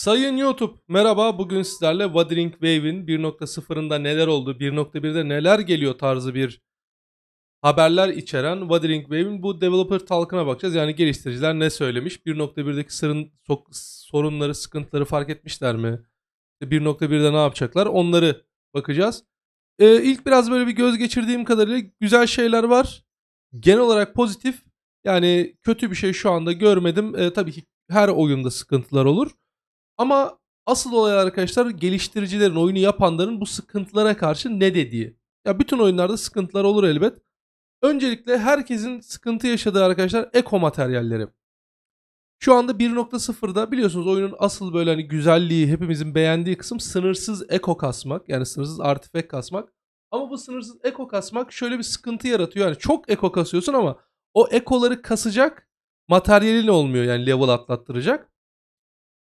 Sayın YouTube merhaba bugün sizlerle Wuthering Wave'in 1.0'ında neler oldu 1.1'de neler geliyor tarzı bir haberler içeren Wuthering Wave'in bu developer talk'ına bakacağız. Yani geliştiriciler ne söylemiş 1.1'deki sırın, sorunları sıkıntıları fark etmişler mi 1.1'de ne yapacaklar onları bakacağız. Ee, ilk biraz böyle bir göz geçirdiğim kadarıyla güzel şeyler var. Genel olarak pozitif yani kötü bir şey şu anda görmedim. Ee, tabii ki her oyunda sıkıntılar olur. Ama asıl olay arkadaşlar geliştiricilerin, oyunu yapanların bu sıkıntılara karşı ne dediği. Ya bütün oyunlarda sıkıntılar olur elbet. Öncelikle herkesin sıkıntı yaşadığı arkadaşlar eko materyalleri. Şu anda 1.0'da biliyorsunuz oyunun asıl böyle hani güzelliği, hepimizin beğendiği kısım sınırsız eko kasmak. Yani sınırsız artifek kasmak. Ama bu sınırsız eko kasmak şöyle bir sıkıntı yaratıyor. Yani çok eko kasıyorsun ama o ekoları kasacak materyalin olmuyor yani level atlattıracak.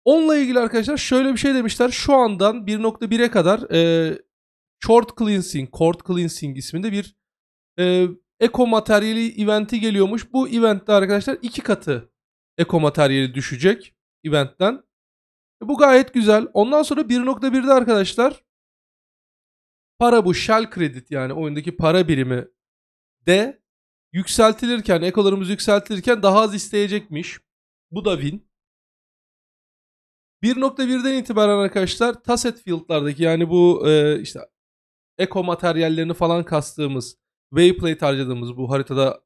Onunla ilgili arkadaşlar şöyle bir şey demişler. Şu andan 1.1'e kadar e, short cleansing, court cleansing isminde bir e, eko materyali eventi geliyormuş. Bu eventte arkadaşlar iki katı eko materyali düşecek eventten. E, bu gayet güzel. Ondan sonra 1.1'de arkadaşlar para bu shell kredit yani oyundaki para birimi de yükseltilirken, ekolarımız yükseltilirken daha az isteyecekmiş. Bu da win. 1.1'den itibaren arkadaşlar Tasset Field'lardaki yani bu e, işte eko materyallerini falan kastığımız Wayplate harcadığımız bu haritada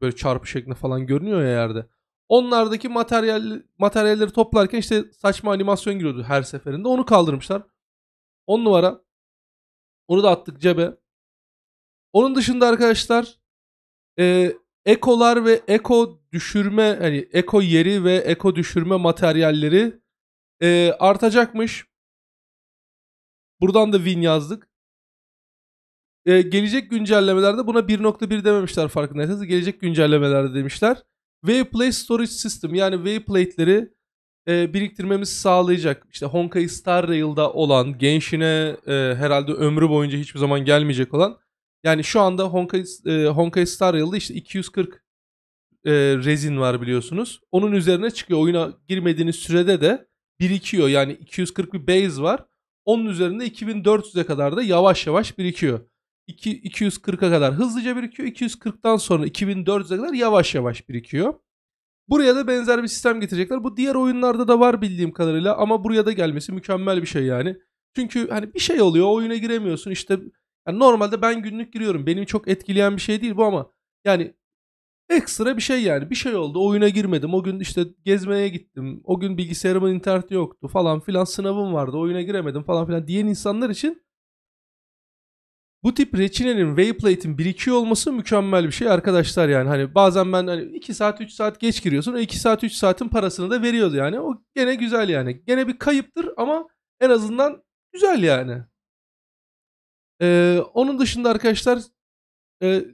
böyle çarpı şeklinde falan görünüyor ya yerde. Onlardaki materyal materyalleri toplarken işte saçma animasyon giriyordu her seferinde. Onu kaldırmışlar. 10 numara. Onu da attık cebe. Onun dışında arkadaşlar e, ekolar ve eko düşürme hani eko yeri ve eko düşürme materyalleri e, artacakmış. Buradan da win yazdık. E, gelecek güncellemelerde buna 1.1 dememişler farkındaysanız. Gelecek güncellemelerde demişler. Waveplate Storage System yani Waveplate'leri e, biriktirmemizi sağlayacak. İşte Honkai Star Rail'da olan, Genshin'e e, herhalde ömrü boyunca hiçbir zaman gelmeyecek olan. Yani şu anda Honkai, e, Honkai Star Rail'da işte 240 e, rezin var biliyorsunuz. Onun üzerine çıkıyor. Oyuna girmediğiniz sürede de birikiyor. Yani 240 bir base var. Onun üzerinde 2400'e kadar da yavaş yavaş birikiyor. 240'a kadar hızlıca birikiyor. 240'tan sonra 2400'e kadar yavaş yavaş birikiyor. Buraya da benzer bir sistem getirecekler. Bu diğer oyunlarda da var bildiğim kadarıyla ama buraya da gelmesi mükemmel bir şey yani. Çünkü hani bir şey oluyor oyuna giremiyorsun işte yani normalde ben günlük giriyorum. Benim çok etkileyen bir şey değil bu ama yani Ekstra bir şey yani. Bir şey oldu. Oyuna girmedim. O gün işte gezmeye gittim. O gün bilgisayarımın interneti yoktu falan filan. Sınavım vardı. Oyuna giremedim falan filan diyen insanlar için bu tip reçinenin, wayplate'in birikiyor olması mükemmel bir şey arkadaşlar yani. Hani bazen ben hani 2 saat 3 saat geç giriyorsun. O 2 saat 3 saatin parasını da veriyordu yani. O gene güzel yani. Gene bir kayıptır ama en azından güzel yani. Ee, onun dışında arkadaşlar e,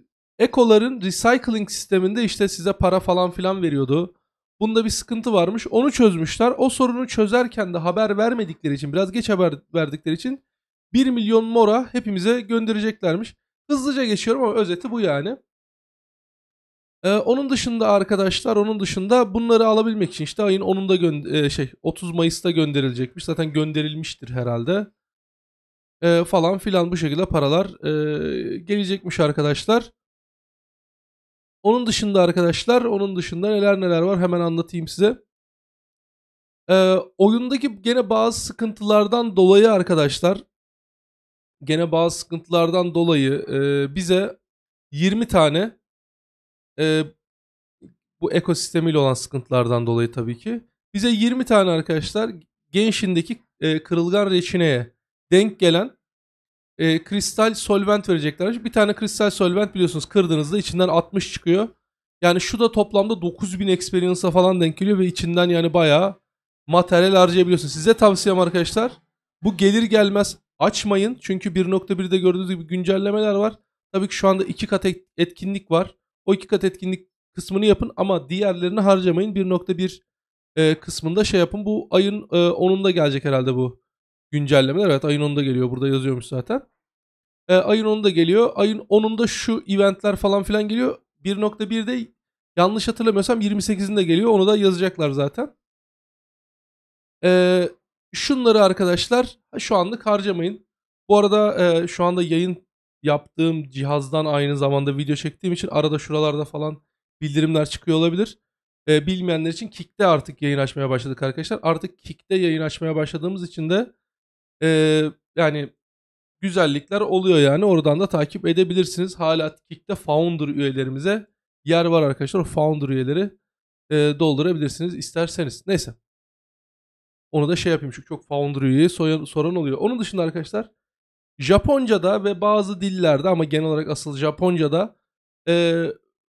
Ekoların recycling sisteminde işte size para falan filan veriyordu. Bunda bir sıkıntı varmış. Onu çözmüşler. O sorunu çözerken de haber vermedikleri için, biraz geç haber verdikleri için 1 milyon mora hepimize göndereceklermiş. Hızlıca geçiyorum ama özeti bu yani. Ee, onun dışında arkadaşlar, onun dışında bunları alabilmek için işte ayın 10'unda e, şey 30 Mayıs'ta gönderilecekmiş. Zaten gönderilmiştir herhalde. Ee, falan filan bu şekilde paralar e, gelecekmiş arkadaşlar. Onun dışında arkadaşlar, onun dışında neler neler var hemen anlatayım size. Ee, oyundaki gene bazı sıkıntılardan dolayı arkadaşlar, gene bazı sıkıntılardan dolayı e, bize 20 tane e, bu ekosistemiyle olan sıkıntılardan dolayı tabii ki bize 20 tane arkadaşlar Genshin'deki e, kırılgan reçineye denk gelen e, kristal solvent verecekler. Bir tane kristal solvent biliyorsunuz kırdığınızda içinden 60 çıkıyor. Yani şu da toplamda 9000 experience'a falan denk geliyor ve içinden yani bayağı materyal harcayabiliyorsunuz. Size tavsiyem arkadaşlar bu gelir gelmez açmayın. Çünkü 1.1'de gördüğünüz gibi güncellemeler var. Tabii ki şu anda iki kat etkinlik var. O iki kat etkinlik kısmını yapın ama diğerlerini harcamayın. 1.1 e, kısmında şey yapın. Bu ayın e, 10'unda gelecek herhalde bu güncellemeler. Evet ayın 10'unda geliyor. Burada yazıyormuş zaten. E, ayın 10'unda geliyor. Ayın 10'unda şu eventler falan filan geliyor. 1.1'de yanlış hatırlamıyorsam 28'inde geliyor. Onu da yazacaklar zaten. E, şunları arkadaşlar şu anlık harcamayın. Bu arada e, şu anda yayın yaptığım cihazdan aynı zamanda video çektiğim için arada şuralarda falan bildirimler çıkıyor olabilir. E, bilmeyenler için Kik'te artık yayın açmaya başladık arkadaşlar. Artık Kik'te yayın açmaya başladığımız için de ee, yani güzellikler oluyor yani. Oradan da takip edebilirsiniz. Hala Kik'te Founder üyelerimize yer var arkadaşlar. Founder üyeleri e, doldurabilirsiniz isterseniz. Neyse. Onu da şey yapayım çünkü çok Founder üyeyi soran oluyor. Onun dışında arkadaşlar Japonca'da ve bazı dillerde ama genel olarak asıl Japonca'da e,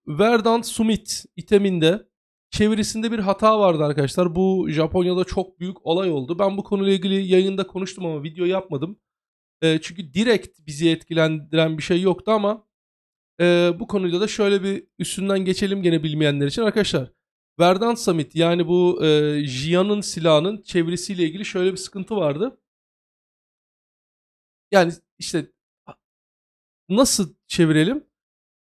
Verdant Summit iteminde çevirisinde bir hata vardı arkadaşlar. Bu Japonya'da çok büyük olay oldu. Ben bu konuyla ilgili yayında konuştum ama video yapmadım. E, çünkü direkt bizi etkilendiren bir şey yoktu ama e, bu konuyla da şöyle bir üstünden geçelim gene bilmeyenler için arkadaşlar. Verdant Summit yani bu e, Jia'nın silahının çevirisiyle ilgili şöyle bir sıkıntı vardı. Yani işte nasıl çevirelim?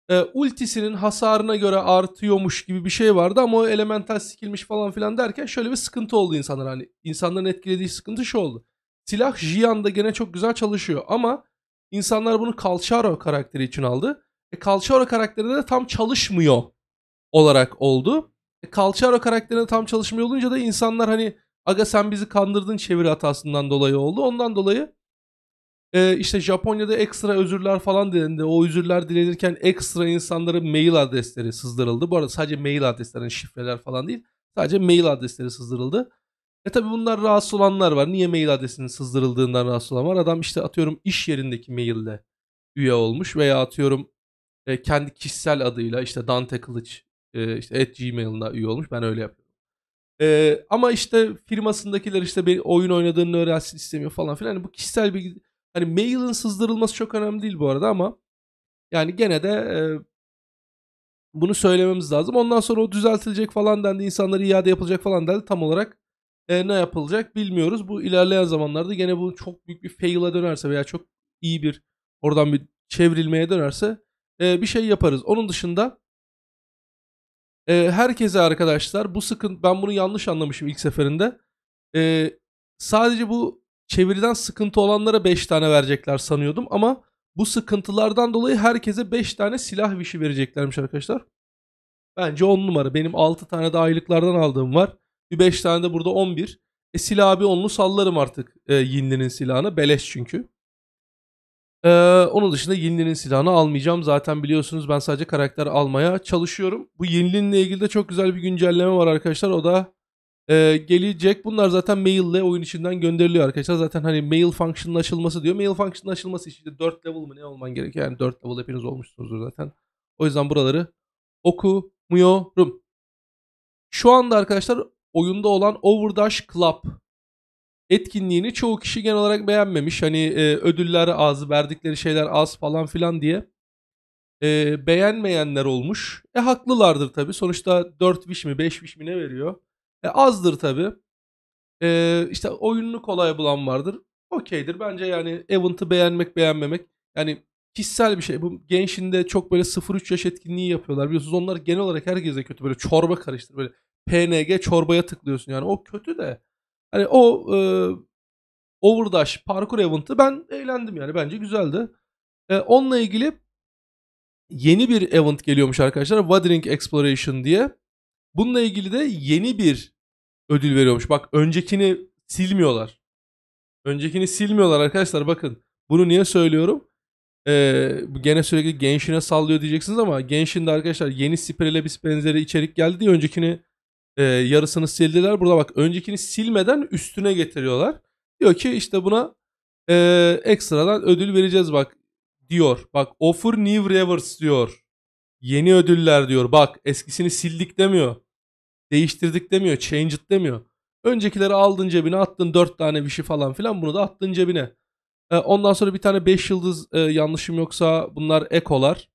e, ultisinin hasarına göre artıyormuş gibi bir şey vardı ama o elemental sikilmiş falan filan derken şöyle bir sıkıntı oldu insanlar hani insanların etkilediği sıkıntı şu oldu. Silah Jian'da gene çok güzel çalışıyor ama insanlar bunu Calciaro karakteri için aldı. E, Calciaro karakteri de tam çalışmıyor olarak oldu. E, Calciaro karakterine tam çalışmıyor olunca da insanlar hani aga sen bizi kandırdın çeviri hatasından dolayı oldu. Ondan dolayı ee, işte Japonya'da ekstra özürler falan dilendi. O özürler dilenirken ekstra insanların mail adresleri sızdırıldı. Bu arada sadece mail adreslerinin şifreler falan değil. Sadece mail adresleri sızdırıldı. E tabi bunlar rahatsız olanlar var. Niye mail adresinin sızdırıldığından rahatsız olan var. Adam işte atıyorum iş yerindeki maille üye olmuş veya atıyorum e, kendi kişisel adıyla işte Dante Kılıç e, işte at gmail'ına üye olmuş. Ben öyle yapıyorum. E, ama işte firmasındakiler işte bir oyun oynadığını öğrensin istemiyor falan filan. Yani bu kişisel bilgi Hani mailin sızdırılması çok önemli değil bu arada ama yani gene de e, bunu söylememiz lazım. Ondan sonra o düzeltilecek falan dendi. insanlara iade yapılacak falan dendi. Tam olarak e, ne yapılacak bilmiyoruz. Bu ilerleyen zamanlarda gene bu çok büyük bir fail'a dönerse veya çok iyi bir oradan bir çevrilmeye dönerse e, bir şey yaparız. Onun dışında e, herkese arkadaşlar bu sıkıntı ben bunu yanlış anlamışım ilk seferinde. E, sadece bu çeviriden sıkıntı olanlara 5 tane verecekler sanıyordum ama bu sıkıntılardan dolayı herkese 5 tane silah vişi vereceklermiş arkadaşlar. Bence 10 numara. Benim 6 tane de aylıklardan aldığım var. Bir 5 tane de burada 11. E Silahı abi onlu sallarım artık e, Yinli'nin silahını. Beleş çünkü. E, onun dışında Yinli'nin silahını almayacağım. Zaten biliyorsunuz ben sadece karakter almaya çalışıyorum. Bu Yinli'ninle ilgili de çok güzel bir güncelleme var arkadaşlar. O da e, gelecek. Bunlar zaten maille oyun içinden gönderiliyor arkadaşlar. Zaten hani mail function'ın açılması diyor. Mail function'ın açılması için işte 4 level mı ne olman gerekiyor? Yani 4 level hepiniz olmuşsunuzdur zaten. O yüzden buraları okumuyorum. Şu anda arkadaşlar oyunda olan Overdash Club etkinliğini çoğu kişi genel olarak beğenmemiş. Hani e, ödüller az, verdikleri şeyler az falan filan diye e, beğenmeyenler olmuş. E haklılardır tabii. Sonuçta 4 wish mi 5 wish mi ne veriyor? E, azdır tabi. E, işte oyununu kolay bulan vardır. Okeydir. Bence yani Event'ı beğenmek beğenmemek. Yani kişisel bir şey. Bu gençinde çok böyle 0-3 yaş etkinliği yapıyorlar. Biliyorsunuz onlar genel olarak herkese kötü. Böyle çorba karıştır. Böyle PNG çorbaya tıklıyorsun yani. O kötü de. Hani o e, Overdash parkur event'ı ben eğlendim yani. Bence güzeldi. E, onunla ilgili yeni bir event geliyormuş arkadaşlar. Wuthering Exploration diye. Bununla ilgili de yeni bir ödül veriyormuş. Bak öncekini silmiyorlar. Öncekini silmiyorlar arkadaşlar bakın. Bunu niye söylüyorum? Ee, gene sürekli Genshin'e sallıyor diyeceksiniz ama Genshin'de arkadaşlar yeni Spirelebis benzeri içerik geldi diye öncekini e, yarısını sildiler. Burada bak öncekini silmeden üstüne getiriyorlar. Diyor ki işte buna e, ekstradan ödül vereceğiz bak diyor. Bak offer new rewards diyor. Yeni ödüller diyor. Bak eskisini sildik demiyor değiştirdik demiyor, change it demiyor. Öncekileri aldın cebine attın dört tane vişi şey falan filan bunu da attın cebine. E, ondan sonra bir tane 5 yıldız e, yanlışım yoksa bunlar ekolar.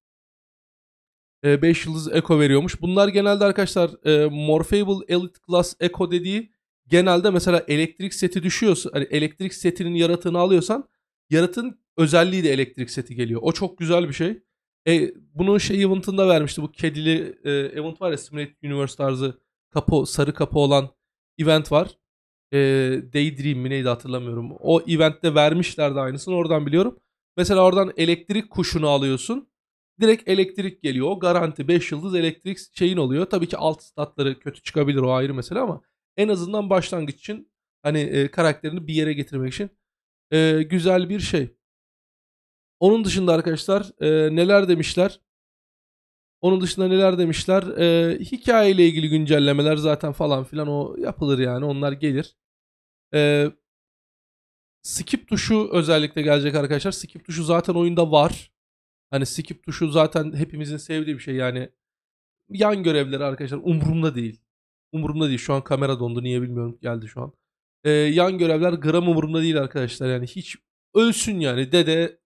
5 e, yıldız Eco veriyormuş. Bunlar genelde arkadaşlar e, Morphable Elite Class Eco dediği genelde mesela elektrik seti düşüyorsa hani elektrik setinin yaratığını alıyorsan yaratın özelliği de elektrik seti geliyor. O çok güzel bir şey. E, bunu şey event'ında vermişti. Bu kedili e, event var ya Simulate Universe tarzı kapı sarı kapı olan event var. E, Daydream mi neydi hatırlamıyorum. O eventte vermişlerdi aynısını oradan biliyorum. Mesela oradan elektrik kuşunu alıyorsun. Direkt elektrik geliyor. O garanti 5 yıldız elektrik şeyin oluyor. Tabii ki alt statları kötü çıkabilir o ayrı mesele ama en azından başlangıç için hani e, karakterini bir yere getirmek için e, güzel bir şey. Onun dışında arkadaşlar e, neler demişler? Onun dışında neler demişler? E, hikayeyle ilgili güncellemeler zaten falan filan o yapılır yani onlar gelir. E, skip tuşu özellikle gelecek arkadaşlar. Skip tuşu zaten oyunda var. Hani skip tuşu zaten hepimizin sevdiği bir şey yani. Yan görevleri arkadaşlar umurumda değil. Umurumda değil. Şu an kamera dondu niye bilmiyorum geldi şu an. Ee, yan görevler gram umurumda değil arkadaşlar. Yani hiç ölsün yani. Dede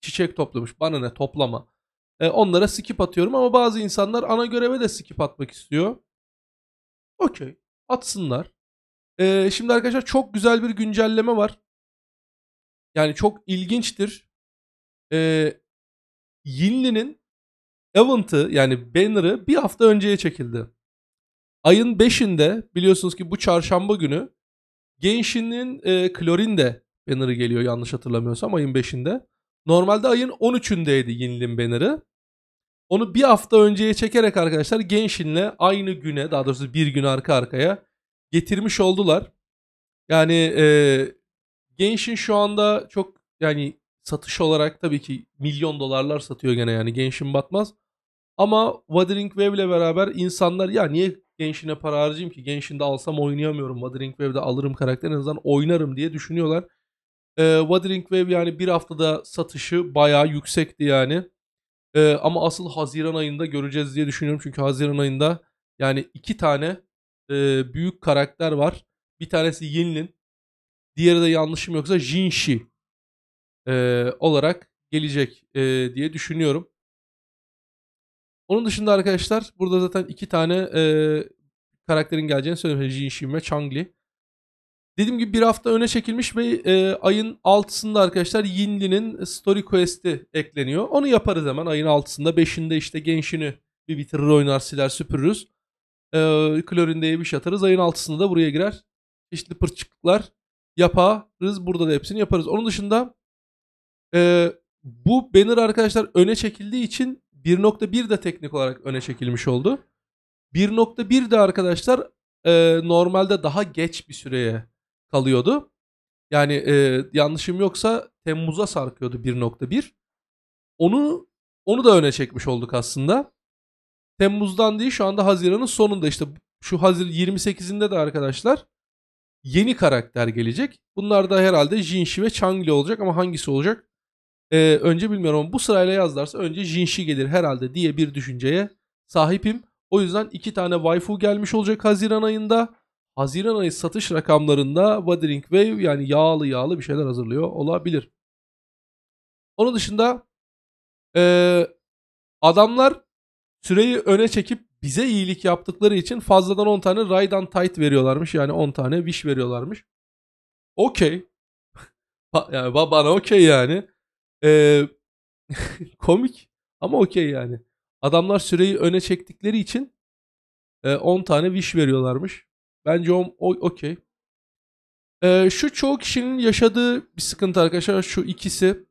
çiçek toplamış. Bana ne toplama. E, onlara skip atıyorum ama bazı insanlar ana göreve de skip atmak istiyor. Okey. Atsınlar. E, şimdi arkadaşlar çok güzel bir güncelleme var. Yani çok ilginçtir. E, Yinli'nin event'ı yani banner'ı bir hafta önceye çekildi. Ayın 5'inde biliyorsunuz ki bu çarşamba günü Genshin'in e, Klorin banner'ı geliyor yanlış hatırlamıyorsam ayın 5'inde. Normalde ayın 13'ündeydi Yinlin Banner'ı. Onu bir hafta önceye çekerek arkadaşlar Genshin'le aynı güne daha doğrusu bir gün arka arkaya getirmiş oldular. Yani e, Genshin şu anda çok yani satış olarak tabii ki milyon dolarlar satıyor gene yani Genshin batmaz. Ama Wuthering Wave ile beraber insanlar ya niye Genshin'e para harcayayım ki? Genshin'de alsam oynayamıyorum. Wuthering Wave'de alırım karakter en azından oynarım diye düşünüyorlar. E, Wuthering Wave yani bir haftada satışı bayağı yüksekti yani. E, ama asıl Haziran ayında göreceğiz diye düşünüyorum. Çünkü Haziran ayında yani iki tane e, büyük karakter var. Bir tanesi Yinlin. Diğeri de yanlışım yoksa Jinshi e, olarak gelecek e, diye düşünüyorum. Onun dışında arkadaşlar burada zaten iki tane e, karakterin geleceğini söylüyorum Jinshi ve Changli. Dediğim gibi bir hafta öne çekilmiş ve e, ayın 6'sında arkadaşlar Yinli'nin Story Quest'i ekleniyor. Onu yaparız hemen ayın 6'sında 5'inde işte Genshin'i bir bitirir oynar siler süpürürüz. E, Klorinde'ye bir şey atarız. Ayın 6'sında da buraya girer. Çeşitli pırçıklıklar yaparız. Burada da hepsini yaparız. Onun dışında e, bu banner arkadaşlar öne çekildiği için 1.1 de teknik olarak öne çekilmiş oldu. 1.1 de arkadaşlar e, normalde daha geç bir süreye kalıyordu. Yani e, yanlışım yoksa Temmuz'a sarkıyordu 1.1. Onu onu da öne çekmiş olduk aslında. Temmuz'dan değil şu anda Haziran'ın sonunda işte şu Hazir 28'inde de arkadaşlar yeni karakter gelecek. Bunlar da herhalde Jinshi ve Changli olacak ama hangisi olacak ee, önce bilmiyorum ama bu sırayla yazlarsa önce Jinshi gelir herhalde diye bir düşünceye sahipim. O yüzden iki tane waifu gelmiş olacak Haziran ayında. Haziran ayı satış rakamlarında Wuthering Wave yani yağlı yağlı bir şeyler hazırlıyor olabilir. Onun dışında adamlar süreyi öne çekip bize iyilik yaptıkları için fazladan 10 tane Ride Tight veriyorlarmış. Yani 10 tane Wish veriyorlarmış. Okey. yani bana okey yani. E, komik ama okey yani. Adamlar süreyi öne çektikleri için 10 tane Wish veriyorlarmış. Bence o okey. Ee, şu çoğu kişinin yaşadığı bir sıkıntı arkadaşlar şu ikisi.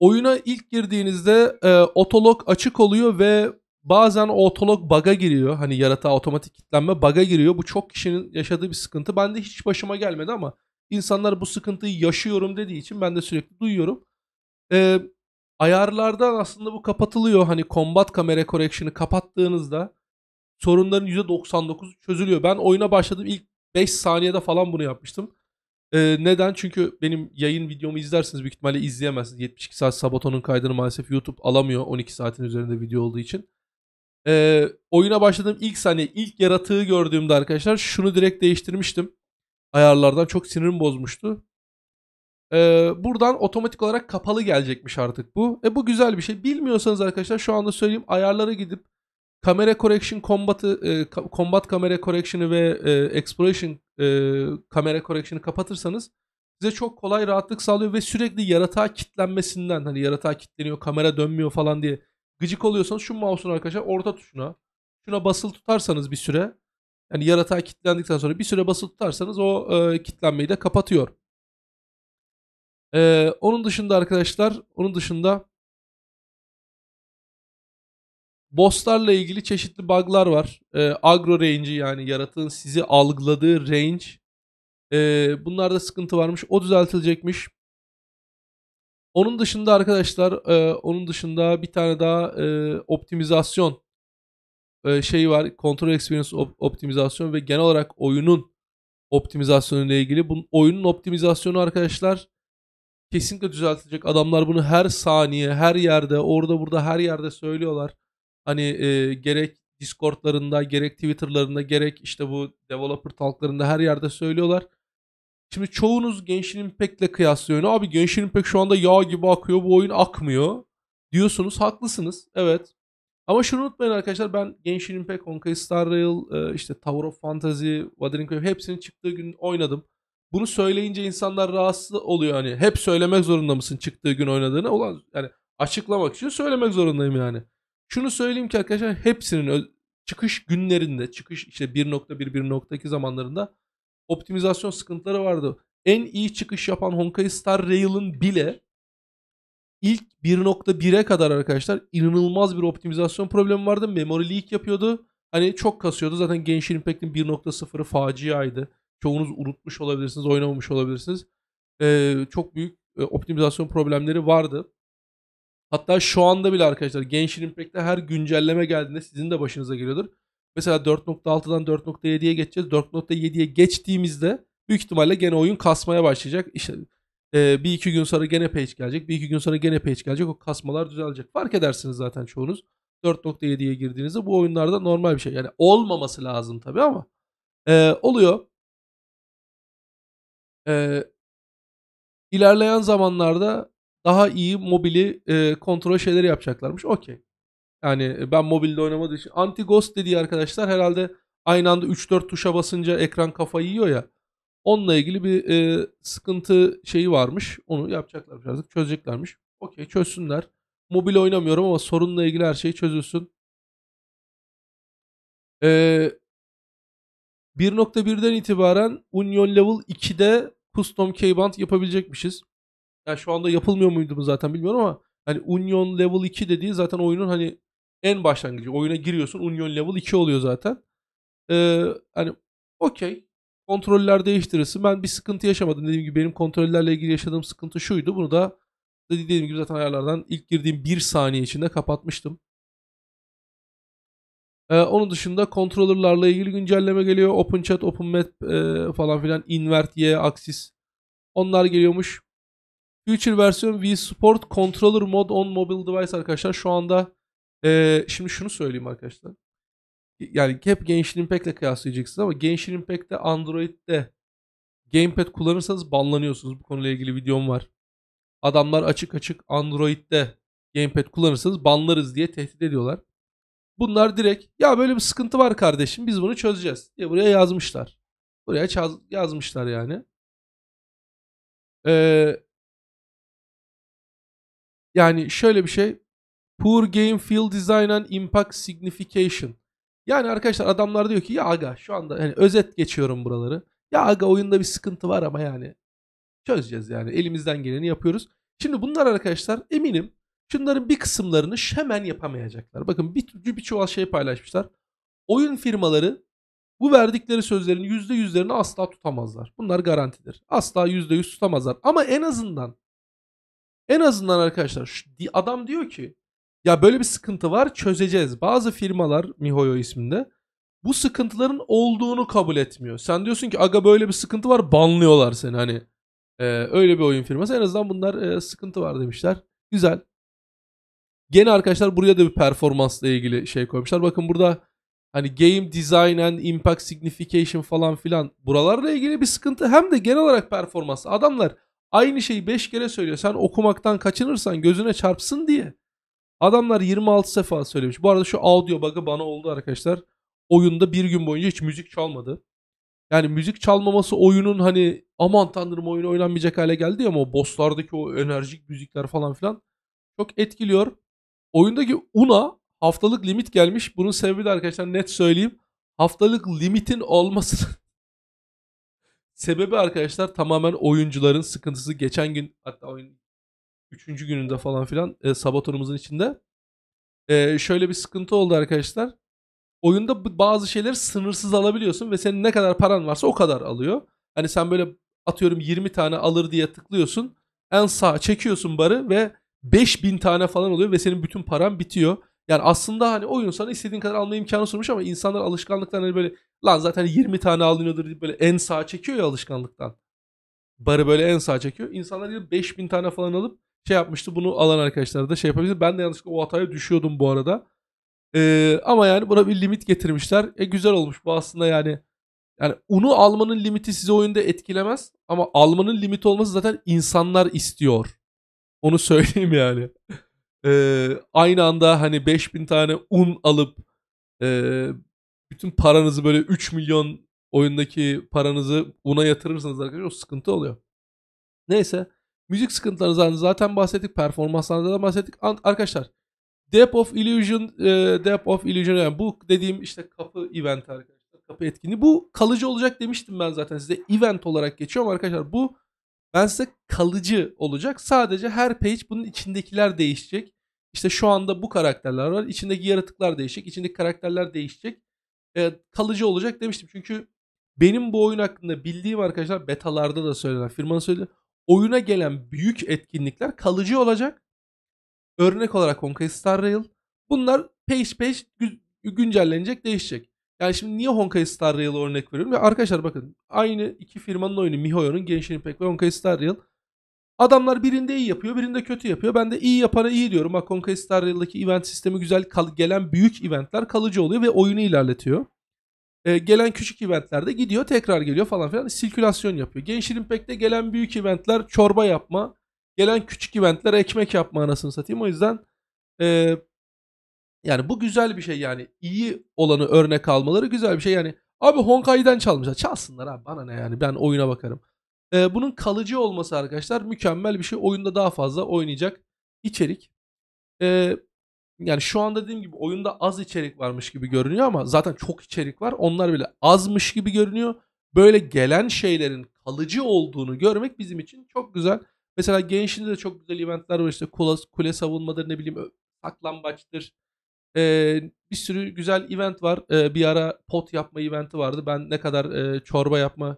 Oyuna ilk girdiğinizde e, otolog açık oluyor ve bazen otolog bug'a giriyor. Hani yaratığa otomatik kilitlenme bug'a giriyor. Bu çok kişinin yaşadığı bir sıkıntı. Ben de hiç başıma gelmedi ama insanlar bu sıkıntıyı yaşıyorum dediği için ben de sürekli duyuyorum. Ee, ayarlardan aslında bu kapatılıyor. Hani combat kamera correction'ı kapattığınızda sorunların %99'u çözülüyor. Ben oyuna başladım ilk 5 saniyede falan bunu yapmıştım. Ee, neden? Çünkü benim yayın videomu izlersiniz büyük ihtimalle izleyemezsiniz. 72 saat Sabaton'un kaydını maalesef YouTube alamıyor 12 saatin üzerinde video olduğu için. Ee, oyuna başladığım ilk saniye, ilk yaratığı gördüğümde arkadaşlar şunu direkt değiştirmiştim. Ayarlardan çok sinirim bozmuştu. Ee, buradan otomatik olarak kapalı gelecekmiş artık bu. E bu güzel bir şey. Bilmiyorsanız arkadaşlar şu anda söyleyeyim ayarlara gidip Kamera Correction Combat'ı, e, Combat Kamera Correction'ı ve e, Exploration e, Kamera Correction'ı kapatırsanız size çok kolay rahatlık sağlıyor ve sürekli yaratığa kitlenmesinden hani yaratığa kitleniyor, kamera dönmüyor falan diye gıcık oluyorsanız şu mouse'un arkadaşlar orta tuşuna şuna basılı tutarsanız bir süre yani yaratığa kitlendikten sonra bir süre basılı tutarsanız o e, kilitlenmeyi de kapatıyor. E, onun dışında arkadaşlar onun dışında Bosslarla ilgili çeşitli bug'lar var. E, agro range'i yani yaratığın sizi algıladığı range. E, bunlarda sıkıntı varmış. O düzeltilecekmiş. Onun dışında arkadaşlar e, onun dışında bir tane daha e, optimizasyon e, şeyi var. Control Experience op- optimizasyon ve genel olarak oyunun optimizasyonu ile ilgili. Bunun oyunun optimizasyonu arkadaşlar kesinlikle düzeltilecek. Adamlar bunu her saniye, her yerde, orada burada her yerde söylüyorlar. Hani e, gerek Discord'larında, gerek Twitter'larında, gerek işte bu developer talk'larında her yerde söylüyorlar. Şimdi çoğunuz Genshin Impact'le kıyaslıyor. Abi Genshin Impact şu anda yağ gibi akıyor, bu oyun akmıyor diyorsunuz. Haklısınız, evet. Ama şunu unutmayın arkadaşlar ben Genshin Impact, Honkai Star Rail, işte Tower of Fantasy, Wuthering Wave hepsinin çıktığı gün oynadım. Bunu söyleyince insanlar rahatsız oluyor hani hep söylemek zorunda mısın çıktığı gün oynadığını? Ulan yani açıklamak için söylemek zorundayım yani. Şunu söyleyeyim ki arkadaşlar hepsinin çıkış günlerinde, çıkış işte 1.1, 1.2 zamanlarında optimizasyon sıkıntıları vardı. En iyi çıkış yapan Honkai Star Rail'ın bile ilk 1.1'e kadar arkadaşlar inanılmaz bir optimizasyon problemi vardı. Memory leak yapıyordu. Hani çok kasıyordu. Zaten Genshin Impact'in 1.0'ı faciaydı. Çoğunuz unutmuş olabilirsiniz, oynamamış olabilirsiniz. Ee, çok büyük e, optimizasyon problemleri vardı. Hatta şu anda bile arkadaşlar Genshin Impact'te her güncelleme geldiğinde sizin de başınıza geliyordur. Mesela 4.6'dan 4.7'ye geçeceğiz. 4.7'ye geçtiğimizde büyük ihtimalle gene oyun kasmaya başlayacak. İşte e, bir iki gün sonra gene page gelecek. Bir iki gün sonra gene page gelecek. O kasmalar düzelecek. Fark edersiniz zaten çoğunuz. 4.7'ye girdiğinizde bu oyunlarda normal bir şey. Yani olmaması lazım tabii ama e, oluyor. E, ilerleyen zamanlarda daha iyi mobili e, kontrol şeyleri yapacaklarmış. Okey. Yani e, ben mobilde oynamadığı için. Anti-Ghost dediği arkadaşlar herhalde aynı anda 3-4 tuşa basınca ekran kafayı yiyor ya. Onunla ilgili bir e, sıkıntı şeyi varmış. Onu yapacaklarmış artık çözeceklermiş. Okey çözsünler. Mobil oynamıyorum ama sorunla ilgili her şey çözülsün. Ee, 1.1'den itibaren Union Level 2'de custom keyband yapabilecekmişiz yani şu anda yapılmıyor muydu bu zaten bilmiyorum ama hani Union Level 2 dediği zaten oyunun hani en başlangıcı. Oyuna giriyorsun Union Level 2 oluyor zaten. Ee, hani okey. Kontroller değiştirirsin. Ben bir sıkıntı yaşamadım. Dediğim gibi benim kontrollerle ilgili yaşadığım sıkıntı şuydu. Bunu da dediğim gibi zaten ayarlardan ilk girdiğim bir saniye içinde kapatmıştım. Ee, onun dışında controller'larla ilgili güncelleme geliyor. Open Chat, Open Map e, falan filan, Invert, Y, Axis. Onlar geliyormuş. Future versiyon Wii Support Controller Mod on Mobile Device arkadaşlar. Şu anda e, şimdi şunu söyleyeyim arkadaşlar. Yani hep Genshin Impact'le kıyaslayacaksınız ama Genshin Impact'te Android'de Gamepad kullanırsanız banlanıyorsunuz. Bu konuyla ilgili videom var. Adamlar açık açık Android'de Gamepad kullanırsanız banlarız diye tehdit ediyorlar. Bunlar direkt ya böyle bir sıkıntı var kardeşim biz bunu çözeceğiz diye buraya yazmışlar. Buraya yazmışlar yani. Ee, yani şöyle bir şey. Poor game feel design and impact signification. Yani arkadaşlar adamlar diyor ki ya aga şu anda hani özet geçiyorum buraları. Ya aga oyunda bir sıkıntı var ama yani çözeceğiz yani elimizden geleni yapıyoruz. Şimdi bunlar arkadaşlar eminim şunların bir kısımlarını hemen yapamayacaklar. Bakın bir, bir çuval şey paylaşmışlar. Oyun firmaları bu verdikleri sözlerin %100'lerini asla tutamazlar. Bunlar garantidir. Asla %100 tutamazlar. Ama en azından en azından arkadaşlar şu, adam diyor ki ya böyle bir sıkıntı var çözeceğiz. Bazı firmalar Mihoyo isminde bu sıkıntıların olduğunu kabul etmiyor. Sen diyorsun ki aga böyle bir sıkıntı var banlıyorlar seni hani. E, öyle bir oyun firması en azından bunlar e, sıkıntı var demişler. Güzel. Gene arkadaşlar buraya da bir performansla ilgili şey koymuşlar. Bakın burada hani game design and impact signification falan filan buralarla ilgili bir sıkıntı hem de genel olarak performans. Adamlar Aynı şeyi 5 kere söylüyor. Sen okumaktan kaçınırsan gözüne çarpsın diye. Adamlar 26 sefa söylemiş. Bu arada şu audio bug'ı bana oldu arkadaşlar. Oyunda bir gün boyunca hiç müzik çalmadı. Yani müzik çalmaması oyunun hani aman tanrım oyun oynanmayacak hale geldi ama o bosslardaki o enerjik müzikler falan filan çok etkiliyor. Oyundaki una haftalık limit gelmiş. Bunun sebebi de arkadaşlar net söyleyeyim. Haftalık limitin olmasının Sebebi arkadaşlar tamamen oyuncuların sıkıntısı. Geçen gün hatta oyun 3. gününde falan filan e, Sabaton'umuzun içinde e, şöyle bir sıkıntı oldu arkadaşlar. Oyunda bazı şeyleri sınırsız alabiliyorsun ve senin ne kadar paran varsa o kadar alıyor. Hani sen böyle atıyorum 20 tane alır diye tıklıyorsun. En sağ çekiyorsun barı ve 5000 tane falan oluyor ve senin bütün paran bitiyor. Yani aslında hani oyun sana istediğin kadar alma imkanı sunmuş ama insanlar alışkanlıktan hani böyle lan zaten 20 tane alınıyordur diye böyle en sağ çekiyor ya alışkanlıktan. Barı böyle en sağ çekiyor. İnsanlar gidip 5000 tane falan alıp şey yapmıştı. Bunu alan arkadaşlar da şey yapabilir. Ben de yanlışlıkla o hataya düşüyordum bu arada. Ee, ama yani buna bir limit getirmişler. E güzel olmuş bu aslında yani. Yani unu almanın limiti sizi oyunda etkilemez ama almanın limiti olması zaten insanlar istiyor. Onu söyleyeyim yani e, aynı anda hani 5000 tane un alıp e, bütün paranızı böyle 3 milyon oyundaki paranızı una yatırırsanız arkadaşlar o sıkıntı oluyor. Neyse. Müzik sıkıntılarından zaten bahsettik. Performanslardan da bahsettik. An- arkadaşlar Depth of Illusion e, Death of Illusion yani bu dediğim işte kapı event arkadaşlar. Kapı etkinliği. Bu kalıcı olacak demiştim ben zaten size. Event olarak geçiyorum arkadaşlar bu ben size kalıcı olacak. Sadece her page bunun içindekiler değişecek. İşte şu anda bu karakterler var. İçindeki yaratıklar değişecek. İçindeki karakterler değişecek. E, kalıcı olacak demiştim. Çünkü benim bu oyun hakkında bildiğim arkadaşlar betalarda da söylenen firmanın söyledi, oyuna gelen büyük etkinlikler kalıcı olacak. Örnek olarak Honkai Star Rail. Bunlar peş peş güncellenecek, değişecek. Yani şimdi niye Honkai Star Rail'a örnek veriyorum? Ya arkadaşlar bakın aynı iki firmanın oyunu MiHoYo'nun Genshin Impact ve Honkai Star Rail Adamlar birinde iyi yapıyor, birinde kötü yapıyor. Ben de iyi yapana iyi diyorum. Bak Conquestar yıldaki event sistemi güzel. Kal- gelen büyük eventler kalıcı oluyor ve oyunu ilerletiyor. Ee, gelen küçük eventlerde gidiyor, tekrar geliyor falan filan. Sirkülasyon yapıyor. Genshin Impact'te gelen büyük eventler çorba yapma. Gelen küçük eventler ekmek yapma anasını satayım. O yüzden e, yani bu güzel bir şey yani. iyi olanı örnek almaları güzel bir şey. Yani abi Honkai'den çalmışlar. Çalsınlar abi bana ne yani ben oyuna bakarım. E, bunun kalıcı olması arkadaşlar mükemmel bir şey. Oyunda daha fazla oynayacak içerik. E, yani şu anda dediğim gibi oyunda az içerik varmış gibi görünüyor ama zaten çok içerik var. Onlar bile azmış gibi görünüyor. Böyle gelen şeylerin kalıcı olduğunu görmek bizim için çok güzel. Mesela gençliğinde de çok güzel eventler var işte kule, kule savunmadır ne bileyim saklambaçtır. Ee, bir sürü güzel event var. Ee, bir ara pot yapma eventi vardı. Ben ne kadar e, çorba yapma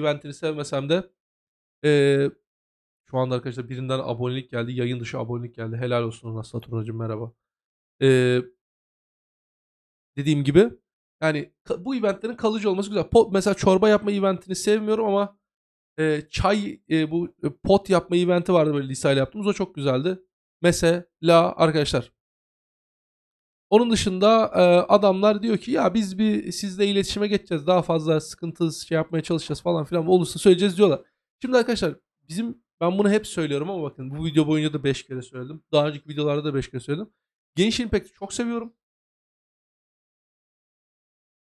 eventini sevmesem de ee, şu anda arkadaşlar birinden abonelik geldi. Yayın dışı abonelik geldi. Helal olsun ona Saturnacığım merhaba. Ee, dediğim gibi yani bu eventlerin kalıcı olması güzel. Pot, mesela çorba yapma eventini sevmiyorum ama e, çay e, bu pot yapma eventi vardı böyle Lisa ile yaptığımız o çok güzeldi. Mesela arkadaşlar onun dışında e, adamlar diyor ki ya biz bir sizle iletişime geçeceğiz. Daha fazla sıkıntı şey yapmaya çalışacağız falan filan. Olursa söyleyeceğiz diyorlar. Şimdi arkadaşlar bizim ben bunu hep söylüyorum ama bakın bu video boyunca da 5 kere söyledim. Daha önceki videolarda da 5 kere söyledim. Geniş Impact'i çok seviyorum.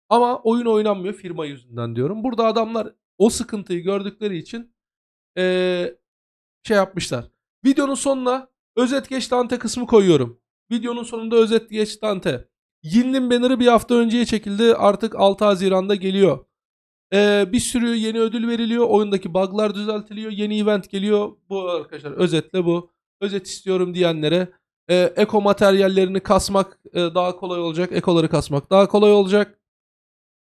Ama oyun oynanmıyor firma yüzünden diyorum. Burada adamlar o sıkıntıyı gördükleri için ee, şey yapmışlar. Videonun sonuna özet geçti ante kısmı koyuyorum. Videonun sonunda özet geç Dante. Yinlin banner'ı bir hafta önceye çekildi. Artık 6 Haziran'da geliyor. Ee, bir sürü yeni ödül veriliyor. Oyundaki bug'lar düzeltiliyor. Yeni event geliyor. Bu arkadaşlar özetle bu. Özet istiyorum diyenlere e, eko materyallerini kasmak e, daha kolay olacak. Ekoları kasmak daha kolay olacak.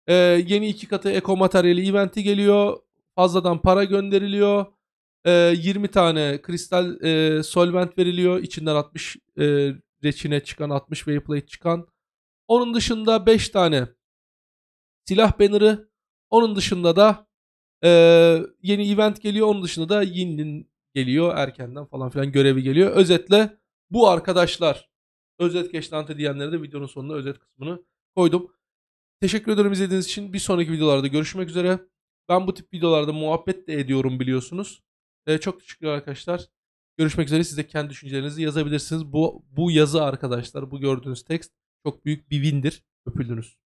E, yeni iki katı eko materyali eventi geliyor. Fazladan para gönderiliyor. E, ee, 20 tane kristal e, solvent veriliyor. İçinden 60 e, reçine çıkan, 60 Wayplate çıkan. Onun dışında 5 tane silah banner'ı. Onun dışında da e, yeni event geliyor. Onun dışında da Yin'in geliyor erkenden falan filan görevi geliyor. Özetle bu arkadaşlar özet geçtante diyenlere de videonun sonuna özet kısmını koydum. Teşekkür ederim izlediğiniz için. Bir sonraki videolarda görüşmek üzere. Ben bu tip videolarda muhabbet de ediyorum biliyorsunuz. Ee, çok teşekkürler arkadaşlar. Görüşmek üzere. Siz de kendi düşüncelerinizi yazabilirsiniz. Bu, bu yazı arkadaşlar, bu gördüğünüz tekst çok büyük bir windir. Öpüldünüz.